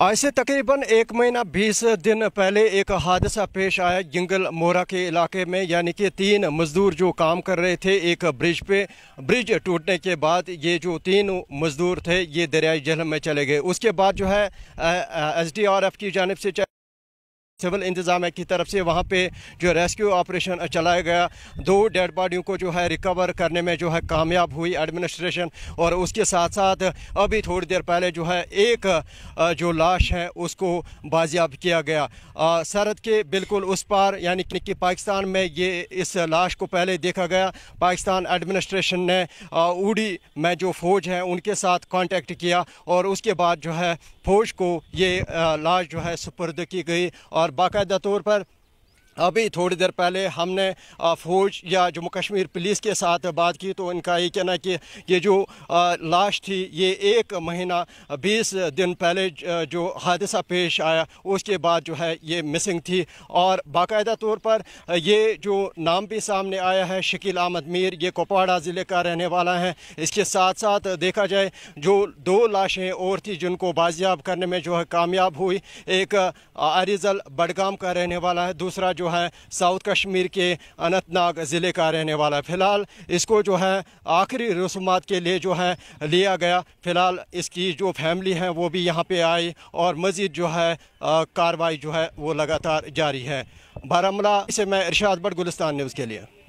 आज से तकरीबन एक महीना बीस दिन पहले एक हादसा पेश आया जिंगल मोरा के इलाके में यानी कि तीन मजदूर जो काम कर रहे थे एक ब्रिज पे ब्रिज टूटने के बाद ये जो तीन मजदूर थे ये दरियाई जहलम में चले गए उसके बाद जो है एसडीआरएफ की जानब से सिविल इंतज़ाम की तरफ से वहाँ पे जो रेस्क्यू ऑपरेशन चलाया गया दो डेड बॉडियों को जो है रिकवर करने में जो है कामयाब हुई एडमिनिस्ट्रेशन और उसके साथ साथ अभी थोड़ी देर पहले जो है एक जो लाश है उसको बाजियाब किया गया सरहद के बिल्कुल उस पार यानी कि पाकिस्तान में ये इस लाश को पहले देखा गया पाकिस्तान एडमिनिस्ट्रेशन ने उड़ी में जो फ़ौज है उनके साथ कॉन्टेक्ट किया और उसके बाद जो है फ़ौज को ये लाश जो है सुपर्द की गई और और बाकायदा तौर पर अभी थोड़ी देर पहले हमने फौज या जम्मू कश्मीर पुलिस के साथ बात की तो इनका ये कहना कि ये जो लाश थी ये एक महीना बीस दिन पहले जो हादसा पेश आया उसके बाद जो है ये मिसिंग थी और बाकायदा तौर पर ये जो नाम भी सामने आया है शकील अहमद मीर ये कुपवाड़ा ज़िले का रहने वाला है इसके साथ साथ देखा जाए जो दो लाशें और थी जिनको बाजियाब करने में जो है कामयाब हुई एक आरिजल बडगाम का रहने वाला है दूसरा जो है साउथ कश्मीर के अनंतनाग ज़िले का रहने वाला है फ़िलहाल इसको जो है आखिरी रसूमात के लिए जो है लिया गया फ़िलहाल इसकी जो फैमिली है वो भी यहाँ पे आई और मज़ीद जो है कार्रवाई जो है वो लगातार जारी है बारामूला से मैं इरशाद भट गुलस्तान न्यूज़ के लिए